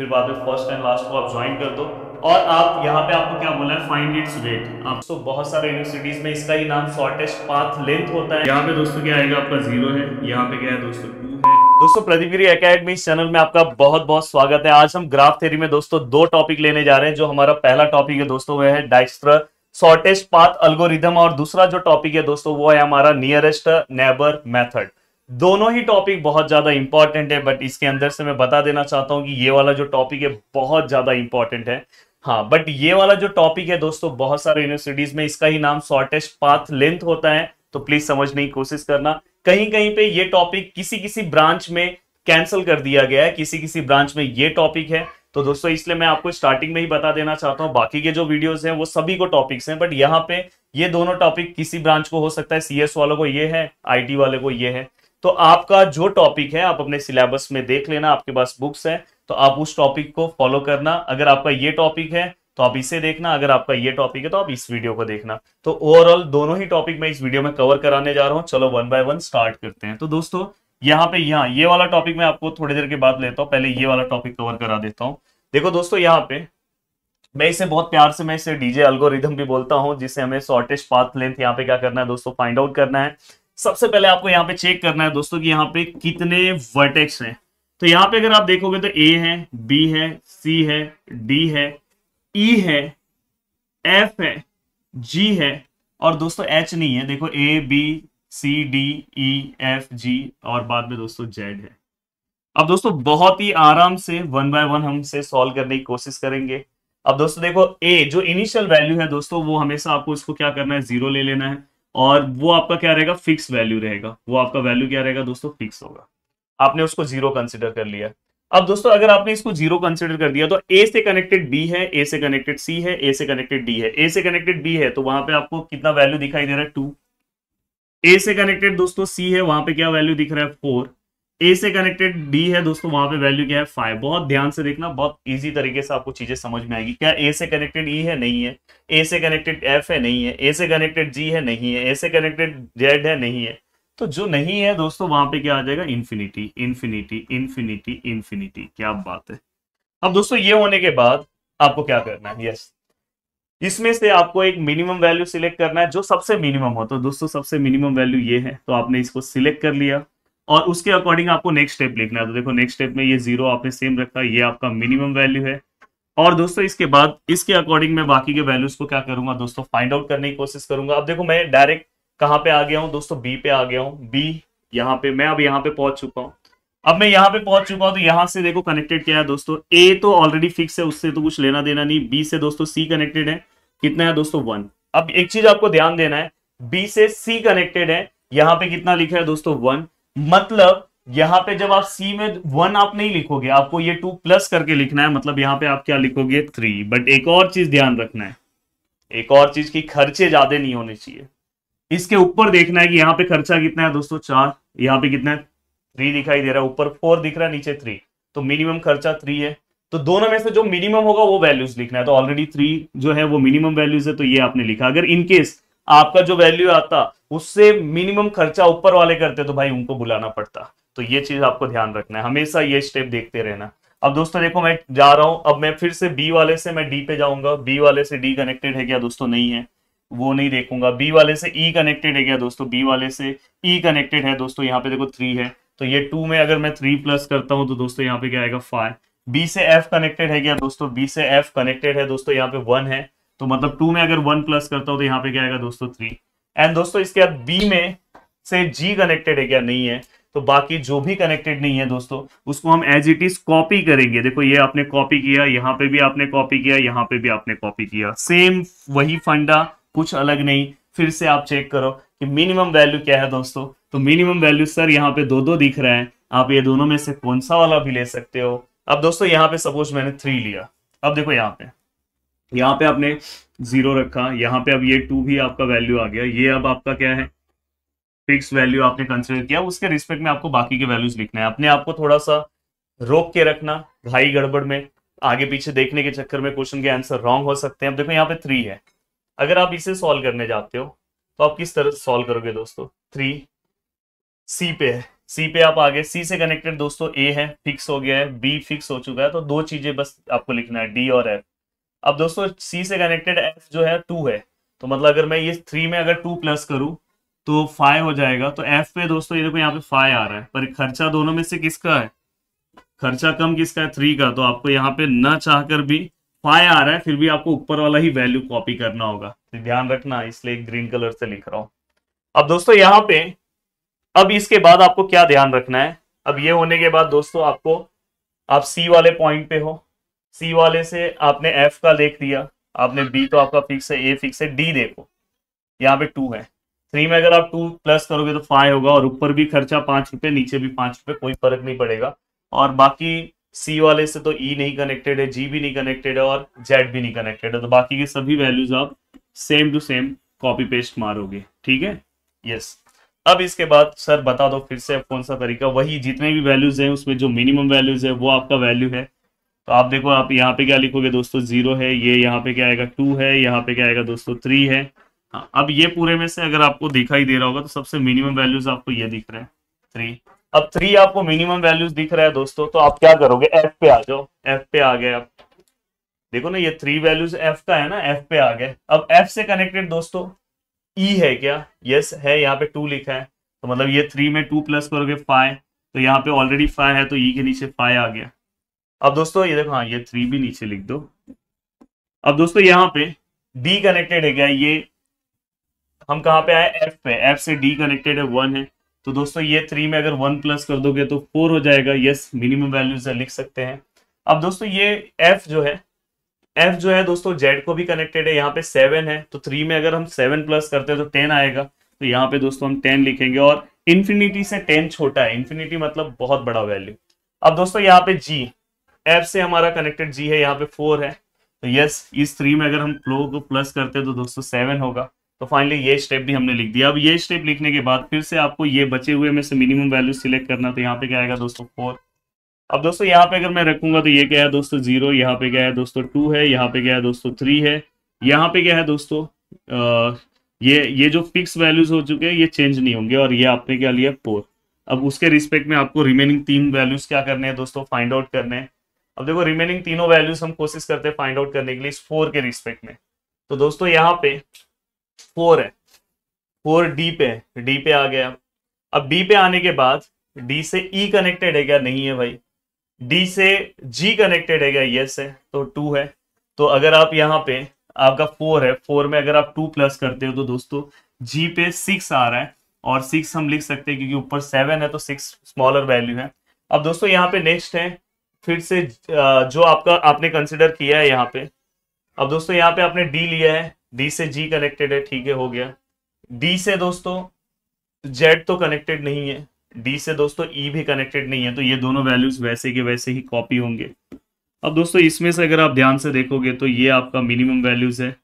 फिर बाद में फर्स्ट एंड लास्ट को आप ज्वाइन कर दो और आप यहाँ पे आपको क्या बोला है फाइंड इट्स रेट आप तो बहुत सारे यूनिवर्सिटीज में इसका ही नाम शॉर्टेस्ट पाथ लेंथ होता है यहाँ पे दोस्तों क्या आएगा आपका जीरो है यहाँ पे क्या है दोस्तों टू है दोस्तों प्रतिगिरी अकेडमी चैनल में आपका बहुत बहुत स्वागत है आज हम ग्राफ थेरी में दोस्तों दो टॉपिक लेने जा रहे हैं जो हमारा पहला टॉपिक है दोस्तों वह है डाइस्ट्र शॉर्टेस्ट पाथ अल्गोरिदम और दूसरा जो टॉपिक है दोस्तों वो है हमारा नियरेस्ट नेबर मेथड दोनों ही टॉपिक बहुत ज़्यादा इंपॉर्टेंट है बट इसके अंदर से मैं बता देना चाहता हूं कि ये वाला जो टॉपिक है बहुत ज़्यादा इंपॉर्टेंट है हाँ बट ये वाला जो टॉपिक है दोस्तों बहुत सारे यूनिवर्सिटीज में इसका ही नाम शॉर्टेस्ट पाथ लेंथ होता है तो प्लीज समझने की कोशिश करना कहीं कहीं पे ये टॉपिक किसी किसी ब्रांच में कैंसिल कर दिया गया है किसी किसी ब्रांच में ये टॉपिक है तो दोस्तों इसलिए मैं आपको स्टार्टिंग में ही बता देना चाहता हूँ बाकी के जो वीडियोस हैं वो सभी को टॉपिक्स हैं बट यहाँ पे ये दोनों टॉपिक किसी ब्रांच को हो सकता है सीएस वालों को ये है आईटी वाले को ये है तो आपका जो टॉपिक है आप अपने सिलेबस में देख लेना आपके पास बुक्स है तो आप उस टॉपिक को फॉलो करना अगर आपका ये टॉपिक है तो आप इसे देखना अगर आपका ये टॉपिक है तो आप इस वीडियो को देखना तो ओवरऑल दोनों ही टॉपिक मैं इस वीडियो में कवर कराने जा रहा हूँ चलो वन बाय वन स्टार्ट करते हैं तो दोस्तों यहाँ पे यहाँ ये वाला टॉपिक मैं आपको थोड़ी देर के बाद लेता हूँ पहले ये वाला टॉपिक कवर करा देता हूँ देखो दोस्तों यहाँ पे मैं इसे बहुत प्यार से मैं इसे डीजे अल्गोरिदम भी बोलता हूँ जिसे हमें शॉर्टेस्ट पाथ लेंथ यहाँ पे क्या करना है दोस्तों फाइंड आउट करना है सबसे पहले आपको यहाँ पे चेक करना है दोस्तों कि यहाँ पे कितने वर्टेक्स हैं तो यहाँ पे अगर आप देखोगे तो ए है बी है सी है डी है ई e है एफ है जी है और दोस्तों एच नहीं है देखो A B C D E F G और बाद में दोस्तों जेड है अब दोस्तों बहुत ही आराम से वन बाय वन हमसे सॉल्व करने की कोशिश करेंगे अब दोस्तों देखो ए जो इनिशियल वैल्यू है दोस्तों वो हमेशा आपको इसको क्या करना है जीरो ले लेना है और वो आपका क्या रहेगा फिक्स वैल्यू रहेगा वो आपका वैल्यू क्या रहेगा दोस्तों फिक्स होगा आपने उसको जीरो कंसिडर कर लिया अब दोस्तों अगर आपने इसको जीरो कंसिडर कर दिया तो ए से कनेक्टेड बी है ए से कनेक्टेड सी है ए से कनेक्टेड डी है ए से कनेक्टेड बी है तो वहां पे आपको कितना वैल्यू दिखाई दे रहा है टू ए से कनेक्टेड दोस्तों सी है वहां पे क्या वैल्यू दिख रहा है फोर ए से कनेक्टेड डी है दोस्तों वहां पे वैल्यू क्या है फाइव बहुत ध्यान से देखना बहुत इजी तरीके से आपको चीजें समझ में आएगी क्या ए से कनेक्टेड ई e है नहीं है ए से कनेक्टेड एफ है नहीं है ए से कनेक्टेड जी है नहीं है ए से कनेक्टेड जेड है नहीं है तो जो नहीं है दोस्तों वहां पे क्या आ जाएगा इन्फिनिटी इन्फिनिटी इन्फिनिटी इन्फिनिटी क्या बात है अब दोस्तों ये होने के बाद आपको क्या करना है यस इसमें से आपको एक मिनिमम वैल्यू सिलेक्ट करना है जो सबसे मिनिमम हो तो दोस्तों सबसे मिनिमम वैल्यू ये है तो आपने इसको सिलेक्ट कर लिया और उसके अकॉर्डिंग आपको नेक्स्ट स्टेप लिखना है तो देखो नेक्स्ट स्टेप में ये जीरो आपने सेम रखा ये आपका मिनिमम वैल्यू है और दोस्तों इसके बाद इसके अकॉर्डिंग मैं बाकी के वैल्यूज को क्या करूंगा दोस्तों फाइंड आउट करने की कोशिश करूंगा अब देखो मैं डायरेक्ट कहाँ पे आ गया हूँ दोस्तों बी पे आ गया हूँ बी यहाँ पे मैं अब यहाँ पे पहुंच चुका हूँ अब मैं यहाँ पे पहुंच चुका हूँ तो यहाँ से देखो कनेक्टेड क्या है दोस्तों ए तो ऑलरेडी फिक्स है उससे तो कुछ लेना देना नहीं बी से दोस्तों सी कनेक्टेड है कितना है दोस्तों वन अब एक चीज आपको ध्यान देना है बी से सी कनेक्टेड है यहाँ पे कितना लिखा है दोस्तों वन मतलब यहां पे जब आप सी में वन आप नहीं लिखोगे आपको ये टू प्लस करके लिखना है मतलब यहां पे आप क्या लिखोगे थ्री बट एक और चीज ध्यान रखना है एक और चीज की खर्चे ज्यादा नहीं होने चाहिए इसके ऊपर देखना है कि यहां पे खर्चा कितना है दोस्तों चार यहां पे कितना है थ्री दिखाई दे रहा है ऊपर फोर दिख रहा है नीचे थ्री तो मिनिमम खर्चा थ्री है तो दोनों में से जो मिनिमम होगा वो वैल्यूज लिखना है तो ऑलरेडी थ्री जो है वो मिनिमम वैल्यूज है तो ये आपने लिखा अगर इनकेस आपका जो वैल्यू आता उससे मिनिमम खर्चा ऊपर वाले करते तो भाई उनको बुलाना पड़ता तो ये चीज आपको ध्यान रखना है हमेशा ये स्टेप देखते रहना अब दोस्तों देखो मैं जा रहा हूं अब मैं फिर से बी वाले से मैं डी पे जाऊंगा बी वाले से डी कनेक्टेड है क्या दोस्तों नहीं है वो नहीं देखूंगा बी वाले से ई e कनेक्टेड है क्या दोस्तों बी वाले से ई e कनेक्टेड है दोस्तों यहाँ पे देखो थ्री है तो ये टू में अगर मैं थ्री प्लस करता हूँ तो दोस्तों यहाँ पे क्या आएगा फाइव बी से एफ कनेक्टेड है क्या दोस्तों बी से एफ कनेक्टेड है दोस्तों यहाँ पे वन है तो मतलब टू में अगर वन प्लस करता हूं तो यहाँ पे क्या आएगा दोस्तों थ्री एंड दोस्तों इसके बाद बी में से जी कनेक्टेड है क्या नहीं है तो बाकी जो भी कनेक्टेड नहीं है दोस्तों उसको हम एज इट इज कॉपी करेंगे देखो ये आपने कॉपी किया यहाँ पे भी आपने कॉपी किया यहाँ पे भी आपने कॉपी किया सेम वही फंडा कुछ अलग नहीं फिर से आप चेक करो कि मिनिमम वैल्यू क्या है दोस्तों तो मिनिमम वैल्यू सर यहाँ पे दो दो दिख रहे हैं आप ये दोनों में से कौन सा वाला भी ले सकते हो अब दोस्तों यहाँ पे सपोज मैंने थ्री लिया अब देखो यहाँ पे यहाँ पे आपने जीरो रखा यहाँ पे अब ये टू भी आपका वैल्यू आ गया ये अब आपका क्या है फिक्स वैल्यू आपने कंसिडर किया उसके रिस्पेक्ट में आपको बाकी के वैल्यूज लिखना है अपने आपको थोड़ा सा रोक के रखना घाई गड़बड़ में आगे पीछे देखने के चक्कर में क्वेश्चन के आंसर रॉन्ग हो सकते हैं अब देखो यहाँ पे थ्री है अगर आप इसे सॉल्व करने जाते हो तो आप किस तरह से सॉल्व करोगे दोस्तों थ्री सी पे है सी पे आप आगे सी से कनेक्टेड दोस्तों ए है फिक्स हो गया है बी फिक्स हो चुका है तो दो चीजें बस आपको लिखना है डी और एफ अब दोस्तों सी से कनेक्टेड एफ जो है टू है तो मतलब अगर मैं ये थ्री में अगर टू प्लस करूँ तो फाइव हो जाएगा तो एफ पे दोस्तों ये देखो यहाँ पे फाइव आ रहा है पर खर्चा दोनों में से किसका है खर्चा कम किसका है थ्री का तो आपको यहाँ पे न चाहकर भी फाइव आ रहा है फिर भी आपको ऊपर वाला ही वैल्यू कॉपी करना होगा तो ध्यान रखना इसलिए ग्रीन कलर से लिख रहा हूँ अब दोस्तों यहाँ पे अब इसके बाद आपको क्या ध्यान रखना है अब ये होने के बाद दोस्तों आपको आप सी वाले पॉइंट पे हो सी वाले से आपने एफ का देख दिया आपने बी तो आपका फिक्स है ए फिक्स है डी देखो यहाँ पे टू है थ्री में अगर आप टू प्लस करोगे तो फाइव होगा और ऊपर भी खर्चा पांच रुपए नीचे भी पांच रुपए कोई फर्क नहीं पड़ेगा और बाकी सी वाले से तो ई e नहीं कनेक्टेड है जी भी नहीं कनेक्टेड है और जेड भी नहीं कनेक्टेड है तो बाकी के सभी वैल्यूज आप same to same copy paste मारोगे ठीक है यस अब इसके बाद सर बता दो फिर से कौन सा तरीका वही जितने भी वैल्यूज है उसमें जो मिनिमम वैल्यूज है वो आपका वैल्यू है तो आप देखो आप यहाँ पे क्या लिखोगे दोस्तों जीरो है ये यहाँ पे क्या आएगा टू है यहाँ पे क्या आएगा दोस्तों थ्री है हाँ, अब ये पूरे में से अगर आपको दिखाई दे रहा होगा तो सबसे मिनिमम वैल्यूज आपको ये दिख रहे हैं थ्री अब थ्री आपको मिनिमम वैल्यूज दिख रहा है दोस्तों तो आप क्या करोगे एफ पे आ जाओ एफ पे आ गए आप देखो ना ये थ्री वैल्यूज एफ का है ना एफ पे आ गए अब एफ से कनेक्टेड दोस्तों ई e है क्या यस yes, है यहाँ पे टू लिखा है तो मतलब ये थ्री में टू प्लस करोगे फाइव तो यहाँ पे ऑलरेडी फाइव है तो ई e के नीचे फाइव आ गया अब दोस्तों ये देखो हाँ ये थ्री भी नीचे लिख दो अब दोस्तों यहाँ पे डी कनेक्टेड है क्या ये हम कहाँ पे आए एफ पे एफ से डी कनेक्टेड है वन है तो दोस्तों ये थ्री में अगर वन प्लस कर दोगे तो फोर हो जाएगा यस मिनिमम वैल्यू से लिख सकते हैं अब दोस्तों ये एफ जो है एफ जो है दोस्तों जेड को भी कनेक्टेड है यहाँ पे सेवन है तो थ्री में अगर हम सेवन प्लस करते हैं तो टेन आएगा तो यहाँ पे दोस्तों हम टेन लिखेंगे और इन्फिनिटी से टेन छोटा है इन्फिनिटी मतलब बहुत बड़ा वैल्यू अब दोस्तों यहाँ पे जी एफ से हमारा कनेक्टेड जी है यहाँ पे फोर है तो यस इस थ्री में अगर हम फ्लो को प्लस करते हैं तो दोस्तों सेवन होगा तो फाइनली ये स्टेप भी हमने लिख दिया अब ये स्टेप लिखने के बाद फिर से आपको ये बचे हुए में से मिनिमम वैल्यू सिलेक्ट करना तो यहाँ पे क्या आएगा दोस्तों फोर अब दोस्तों यहाँ पे अगर मैं रखूंगा तो ये क्या है दोस्तों जीरो यहाँ पे क्या है दोस्तों टू है यहाँ पे क्या है दोस्तों थ्री है यहाँ पे क्या है दोस्तों ये ये जो फिक्स वैल्यूज हो चुके हैं ये चेंज नहीं होंगे और ये आपने क्या लिया फोर अब उसके रिस्पेक्ट में आपको रिमेनिंग तीन वैल्यूज क्या करने हैं दोस्तों फाइंड आउट करने हैं अब देखो रिमेनिंग तीनों वैल्यूज हम कोशिश करते हैं फाइंड आउट करने के लिए इस फोर के रिस्पेक्ट में तो दोस्तों यहाँ पे फोर है फोर डी पे है डी पे आ गया अब डी पे आने के बाद डी से ई e कनेक्टेड है क्या नहीं है भाई डी से जी कनेक्टेड है क्या यस है तो टू है तो अगर आप यहाँ पे आपका फोर है फोर में अगर आप टू प्लस करते हो तो दोस्तों जी पे सिक्स आ रहा है और सिक्स हम लिख सकते हैं क्योंकि ऊपर सेवन है तो सिक्स स्मॉलर वैल्यू है अब दोस्तों यहाँ पे नेक्स्ट है फिर से जो आपका आपने कंसिडर किया है यहाँ पे अब दोस्तों यहाँ पे आपने डी लिया है डी से जी कनेक्टेड है ठीक है हो गया डी से दोस्तों जेड तो कनेक्टेड नहीं है डी से दोस्तों ई e भी कनेक्टेड नहीं है तो ये दोनों वैल्यूज वैसे के वैसे ही कॉपी होंगे अब दोस्तों इसमें से अगर आप ध्यान से देखोगे तो ये आपका मिनिमम वैल्यूज है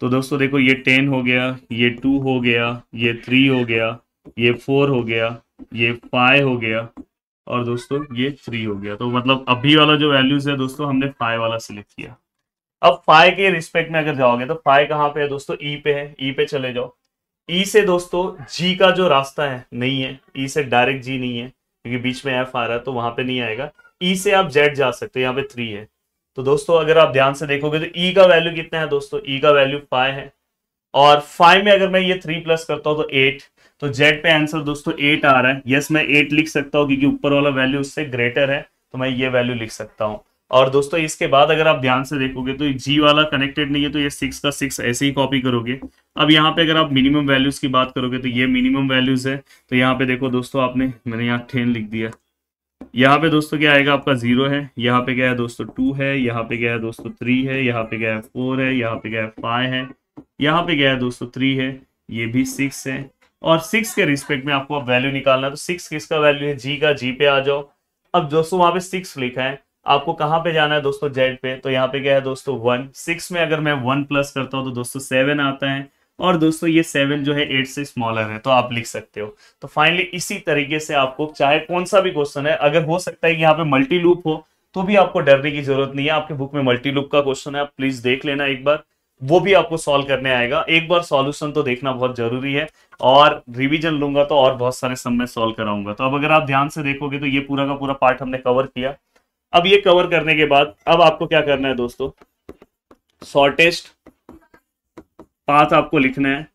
तो दोस्तों देखो ये टेन हो गया ये टू हो गया ये थ्री हो गया ये फोर हो गया ये फाइव हो गया और दोस्तों ये थ्री हो गया तो मतलब अभी वाला जो वैल्यूज है दोस्तों हमने फाइव वाला सिलेक्ट किया अब फाइव के रिस्पेक्ट में अगर जाओगे तो फाइव कहाँ पे है दोस्तों ई e पे है ई e पे चले जाओ ई e से दोस्तों जी का जो रास्ता है नहीं है ई से डायरेक्ट जी नहीं है क्योंकि बीच में एफ आ रहा है तो वहां पे नहीं आएगा ई से आप जेड जा सकते हो यहाँ पे थ्री है तो दोस्तों अगर आप ध्यान से देखोगे तो ई का वैल्यू कितना है दोस्तों ई का वैल्यू फाइव है और फाइव में अगर मैं ये थ्री प्लस करता हूँ तो एट तो जेड पे आंसर दोस्तों एट आ रहा है यस मैं एट लिख सकता हूँ क्योंकि ऊपर वाला वैल्यू उससे ग्रेटर है तो मैं ये वैल्यू लिख सकता हूँ और दोस्तों इसके बाद अगर आप ध्यान से देखोगे तो जी वाला कनेक्टेड नहीं है तो ये सिक्स का सिक्स ऐसे ही कॉपी करोगे अब यहाँ पे अगर आप मिनिमम वैल्यूज की बात करोगे तो ये मिनिमम वैल्यूज है तो यहाँ पे देखो दोस्तों आपने मैंने यहाँ टेन लिख दिया यहाँ पे दोस्तों क्या आएगा आपका जीरो है यहाँ पे क्या है दोस्तों टू है यहाँ पे क्या है दोस्तों थ्री है यहाँ पे क्या है फोर है यहाँ पे क्या है फाइव है यहाँ पे क्या है दोस्तों थ्री है ये भी सिक्स है और सिक्स के रिस्पेक्ट में आपको वैल्यू निकालना है तो सिक्स किसका वैल्यू है जी का जी पे आ जाओ अब दोस्तों वहां पे सिक्स लिखा है आपको कहाँ पे जाना है दोस्तों जेड पे तो यहाँ पे क्या है दोस्तों वन सिक्स में अगर मैं वन प्लस करता हूँ तो दोस्तों सेवन आता है और दोस्तों ये सेवन जो है एट से स्मॉलर है तो आप लिख सकते हो तो फाइनली इसी तरीके से आपको चाहे कौन सा भी क्वेश्चन है अगर हो सकता है कि यहाँ पे मल्टी लूप हो तो भी आपको डरने की जरूरत नहीं है आपके बुक में मल्टी लूप का क्वेश्चन है आप प्लीज देख लेना एक बार वो भी आपको सॉल्व करने आएगा एक बार सॉल्यूशन तो देखना बहुत जरूरी है और रिवीजन लूंगा तो और बहुत सारे समय सॉल्व कराऊंगा तो अब अगर आप ध्यान से देखोगे तो ये पूरा का पूरा पार्ट हमने कवर किया अब ये कवर करने के बाद अब आपको क्या करना है दोस्तों शॉर्टेस्ट पाथ आपको लिखना है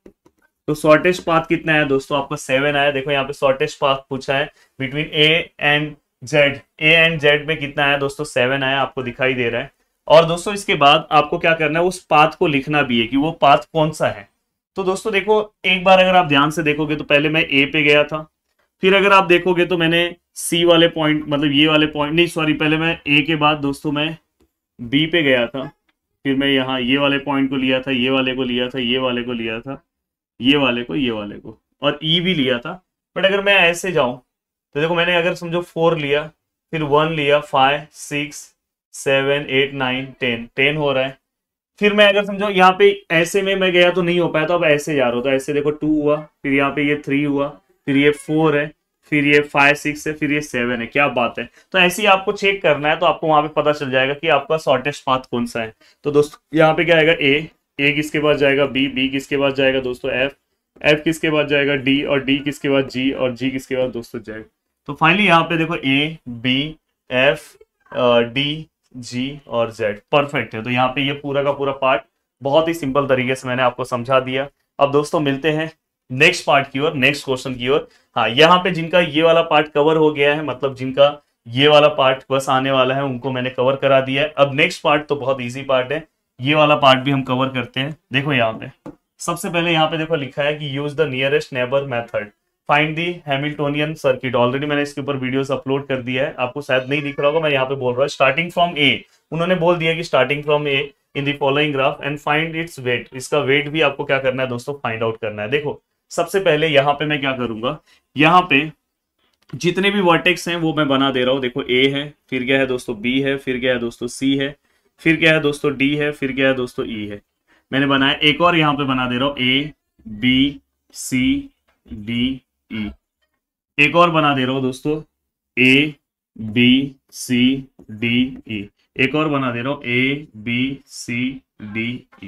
तो शॉर्टेस्ट पाथ कितना है दोस्तों आपको सेवन आया देखो यहाँ पे शॉर्टेस्ट पाथ पूछा है between A and Z A and Z में कितना आया दोस्तों सेवन आया आपको दिखाई दे रहा है और दोस्तों इसके बाद आपको क्या करना है उस पाथ को लिखना भी है कि वो पाथ कौन सा है तो दोस्तों देखो एक बार अगर आप ध्यान से देखोगे तो पहले मैं ए पे गया था फिर अगर आप देखोगे तो मैंने सी वाले पॉइंट मतलब ये वाले पॉइंट नहीं सॉरी पहले मैं ए के बाद दोस्तों मैं बी पे गया था फिर मैं यहाँ ये वाले पॉइंट को लिया था ये वाले को लिया था ये वाले को लिया था ये वाले को ये वाले को और ई e भी लिया था बट अगर मैं ऐसे जाऊं तो देखो मैंने अगर समझो फोर लिया फिर वन लिया five six seven eight nine ten ten हो रहा है फिर मैं अगर समझो यहाँ पे ऐसे में मैं गया तो नहीं हो पाया तो अब ऐसे जा रहा हो तो ऐसे देखो टू हुआ फिर यहाँ पे ये थ्री हुआ फिर ये फोर है फिर ये फाइव सिक्स है फिर ये सेवन है क्या बात है तो ऐसे ही आपको चेक करना है तो आपको वहां पे पता चल जाएगा कि आपका शॉर्टेस्ट पाथ कौन सा है तो दोस्तों यहाँ पे क्या आएगा ए ए किसके पास जाएगा बी बी किसके पास जाएगा दोस्तों एफ एफ किसके पास जाएगा डी और डी किसके पास जी और जी किसके पास दोस्तों जाएगा तो फाइनली यहाँ पे देखो A B F D G और जेड परफेक्ट है तो यहाँ पे ये पूरा का पूरा पार्ट बहुत ही सिंपल तरीके से मैंने आपको समझा दिया अब दोस्तों मिलते हैं नेक्स्ट पार्ट की ओर नेक्स्ट क्वेश्चन की ओर हाँ यहाँ पे जिनका ये वाला पार्ट कवर हो गया है मतलब जिनका ये वाला पार्ट बस आने वाला है उनको मैंने कवर करा दिया है अब नेक्स्ट पार्ट तो बहुत ईजी पार्ट है ये वाला पार्ट भी हम कवर करते हैं देखो यहाँ पे सबसे पहले यहाँ पे देखो लिखा है कि use the nearest neighbour method find the Hamiltonian circuit already मैंने इसके ऊपर वीडियोस अपलोड कर दिया है आपको शायद नहीं दिख रहा होगा मैं यहाँ पे बोल रहा हूँ स्टार्टिंग फ्रॉम ए उन्होंने बोल दिया कि starting from A in the following graph and find its weight इसका वेट भी आपको क्या करना है दोस्तों फाइंड आउट करना है देखो सबसे पहले यहाँ पे मैं क्या करूंगा यहाँ पे जितने भी वर्टेक्स हैं वो मैं बना दे रहा हूँ देखो ए है फिर क्या है दोस्तों बी है फिर क्या है दोस्तों सी है फिर क्या है दोस्तों डी है फिर क्या है दोस्तों ई e है मैंने बनाया एक और यहाँ पे बना दे रहा हूँ A B C D E e. एक और बना दे रहा हूं दोस्तों ए बी सी डी ई एक और बना दे रहा हूं A B C D E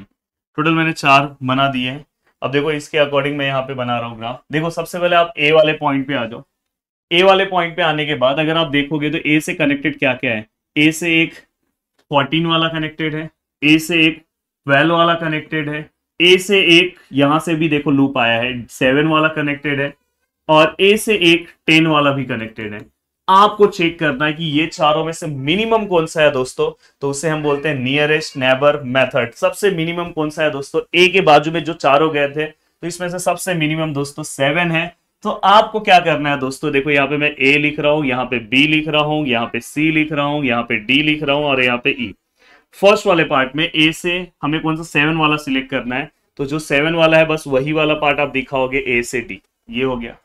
total मैंने चार बना दिए हैं अब देखो इसके अकॉर्डिंग मैं यहां पे बना रहा हूँ ग्राफ देखो सबसे पहले आप ए वाले पॉइंट पे आ जाओ ए वाले पॉइंट पे आने के बाद अगर आप देखोगे तो ए से कनेक्टेड क्या क्या है ए से एक 14 वाला कनेक्टेड है ए से एक 12 वाला कनेक्टेड है ए से एक यहां से भी देखो लूप आया है सेवन वाला कनेक्टेड है और ए से एक टेन वाला भी कनेक्टेड है आपको चेक करना है कि ये चारों में से मिनिमम कौन सा है दोस्तों तो उसे हम बोलते हैं नियरेस्ट नेबर मेथड सबसे मिनिमम कौन सा है दोस्तों ए के बाजू में जो चारों गए थे तो इसमें से सबसे मिनिमम दोस्तों सेवन है तो आपको क्या करना है दोस्तों देखो यहाँ पे मैं ए लिख रहा हूं यहाँ पे बी लिख रहा हूं यहाँ पे सी लिख रहा हूं यहाँ पे डी लिख रहा हूं और यहाँ पे ई e। फर्स्ट वाले पार्ट में ए से हमें कौन सा सेवन वाला सिलेक्ट करना है तो जो सेवन वाला है बस वही वाला पार्ट आप दिखाओगे ए से डी ये हो गया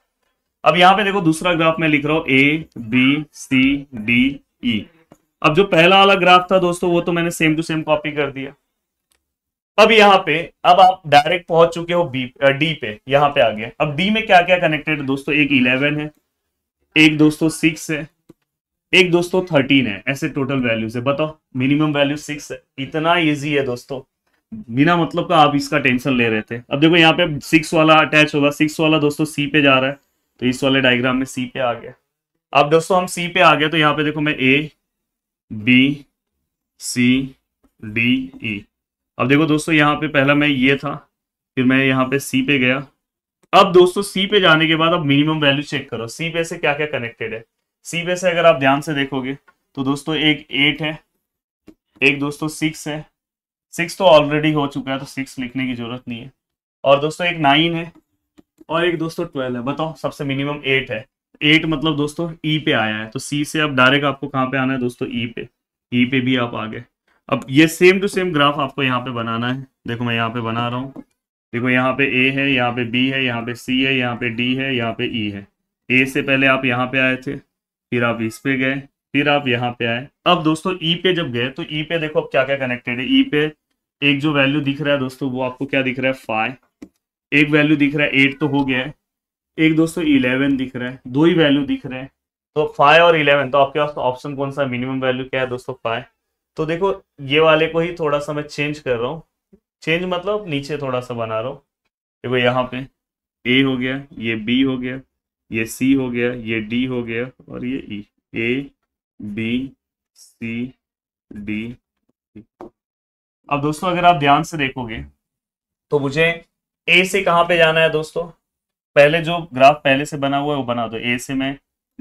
अब यहां पे देखो दूसरा ग्राफ मैं लिख रहा हूं ए बी सी डी ई अब जो पहला वाला ग्राफ था दोस्तों वो तो मैंने सेम टू सेम कॉपी कर दिया अब यहाँ पे अब आप डायरेक्ट पहुंच चुके हो बी डी पे यहाँ पे आ गया अब डी में क्या क्या कनेक्टेड है दोस्तों एक इलेवन है एक दोस्तों सिक्स है एक दोस्तों थर्टीन है ऐसे टोटल वैल्यूज है बताओ मिनिमम वैल्यू सिक्स है इतना ईजी है दोस्तों बिना मतलब का आप इसका टेंशन ले रहे थे अब देखो यहाँ पे सिक्स वाला अटैच होगा सिक्स वाला दोस्तों सी पे जा रहा है तो इस वाले डायग्राम में सी पे आ गया अब दोस्तों हम सी पे आ गए तो यहाँ पे देखो मैं ए बी सी डी ई अब देखो दोस्तों यहाँ पे पहला मैं ये था फिर मैं यहाँ पे सी पे गया अब दोस्तों सी पे जाने के बाद अब मिनिमम वैल्यू चेक करो सी पे से क्या क्या कनेक्टेड है सी पे से अगर आप ध्यान से देखोगे तो दोस्तों एक एट है एक दोस्तों सिक्स है सिक्स तो ऑलरेडी हो चुका है तो सिक्स लिखने की जरूरत नहीं है और दोस्तों एक नाइन है और एक दोस्तों ट्वेल्व है बताओ सबसे मिनिमम एट है एट मतलब दोस्तों ई e पे आया है तो सी से अब डायरेक्ट आपको कहाँ पे आना है दोस्तों ई e पे ई e पे भी आप आ गए अब ये सेम टू सेम ग्राफ आपको यहाँ पे बनाना है देखो मैं यहाँ पे बना रहा हूँ देखो यहाँ पे ए है यहाँ पे बी है यहाँ पे सी है यहाँ पे डी है यहाँ पे ई है ए से पहले आप यहाँ पे आए थे फिर आप इस पे गए फिर आप यहाँ पे आए अब दोस्तों ई पे जब गए तो ई पे देखो अब क्या क्या कनेक्टेड है ई पे एक जो वैल्यू दिख रहा है दोस्तों वो आपको क्या दिख रहा है फाइव एक वैल्यू दिख रहा है एट तो हो गया है एक दोस्तों इलेवन दिख रहा है दो ही वैल्यू दिख रहे हैं तो फाइव और इलेवन तो आपके पास ऑप्शन तो कौन सा मिनिमम वैल्यू क्या है दोस्तों फाइव तो देखो ये वाले को ही थोड़ा सा मैं चेंज कर रहा हूँ चेंज मतलब नीचे थोड़ा सा बना रहा हूँ देखो यहाँ पे ए हो गया ये बी हो गया ये सी हो गया ये डी हो गया और ये ई ए बी सी डी अब दोस्तों अगर आप ध्यान से देखोगे तो मुझे ए से कहां पे जाना है दोस्तों पहले जो ग्राफ पहले से बना हुआ है वो बना दो ए से मैं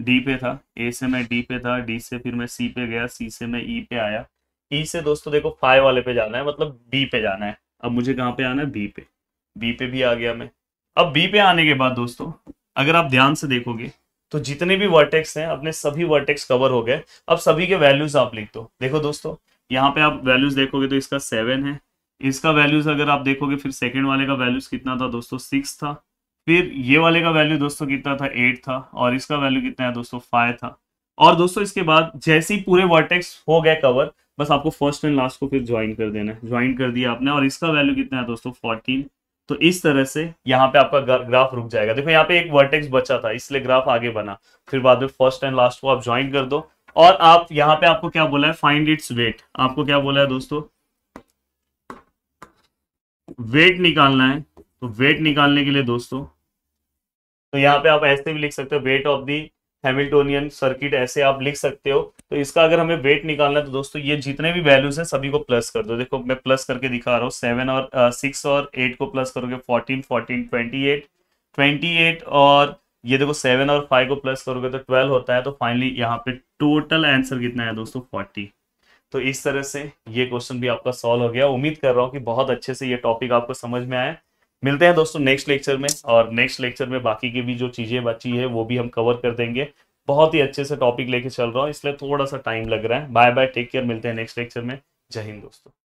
डी पे था ए से मैं डी पे था डी से फिर मैं सी पे गया सी से मैं ई e पे आया ई e से दोस्तों देखो फाइव वाले पे जाना है मतलब बी पे जाना है अब मुझे कहाँ पे आना है बी पे बी पे भी आ गया मैं अब बी पे आने के बाद दोस्तों अगर आप ध्यान से देखोगे तो जितने भी वर्टेक्स हैं अपने सभी वर्टेक्स कवर हो गए अब सभी के वैल्यूज आप लिख दो देखो दोस्तों यहाँ पे आप वैल्यूज देखोगे तो इसका सेवन है इसका वैल्यूज अगर आप देखोगे फिर सेकेंड वाले का वैल्यूज कितना था दोस्तों सिक्स था फिर ये वाले का वैल्यू दोस्तों कितना था एट था और इसका वैल्यू कितना है दोस्तों फाइव था और दोस्तों इसके बाद जैसे ही पूरे वर्टेक्स हो गए कवर बस आपको फर्स्ट एंड लास्ट को फिर ज्वाइन कर देना है ज्वाइन कर दिया आपने और इसका वैल्यू कितना है दोस्तों फोर्टीन तो इस तरह से यहाँ पे आपका ग्राफ रुक जाएगा देखो यहाँ पे एक वर्टेक्स बचा था इसलिए ग्राफ आगे बना फिर बाद में फर्स्ट एंड लास्ट को आप ज्वाइन कर दो और आप यहाँ पे आपको क्या बोला है फाइंड इट्स वेट आपको क्या बोला है दोस्तों वेट निकालना है तो वेट निकालने के लिए दोस्तों तो यहाँ पे आप ऐसे भी लिख सकते हो weight of the Hamiltonian circuit ऐसे आप लिख सकते हो तो इसका अगर हमें वेट निकालना है तो दोस्तों ये जितने भी वैल्यूज हैं सभी को प्लस कर दो देखो मैं प्लस करके दिखा रहा हूँ सेवन और सिक्स और एट को प्लस करोगे fourteen fourteen twenty eight twenty eight और ये देखो सेवन और फाइव को प्लस करोगे तो ट्वेल्व होता है तो फाइनली यहाँ पे टोटल आंसर कितना है दोस्तों फोर्टी तो इस तरह से ये क्वेश्चन भी आपका सॉल्व हो गया उम्मीद कर रहा हूँ कि बहुत अच्छे से ये टॉपिक आपको समझ में आया मिलते हैं दोस्तों नेक्स्ट लेक्चर में और नेक्स्ट लेक्चर में बाकी की भी जो चीज़ें बची है वो भी हम कवर कर देंगे बहुत ही अच्छे से टॉपिक लेके चल रहा हूँ इसलिए थोड़ा सा टाइम लग रहा है बाय बाय टेक केयर मिलते हैं नेक्स्ट लेक्चर में जय हिंद दोस्तों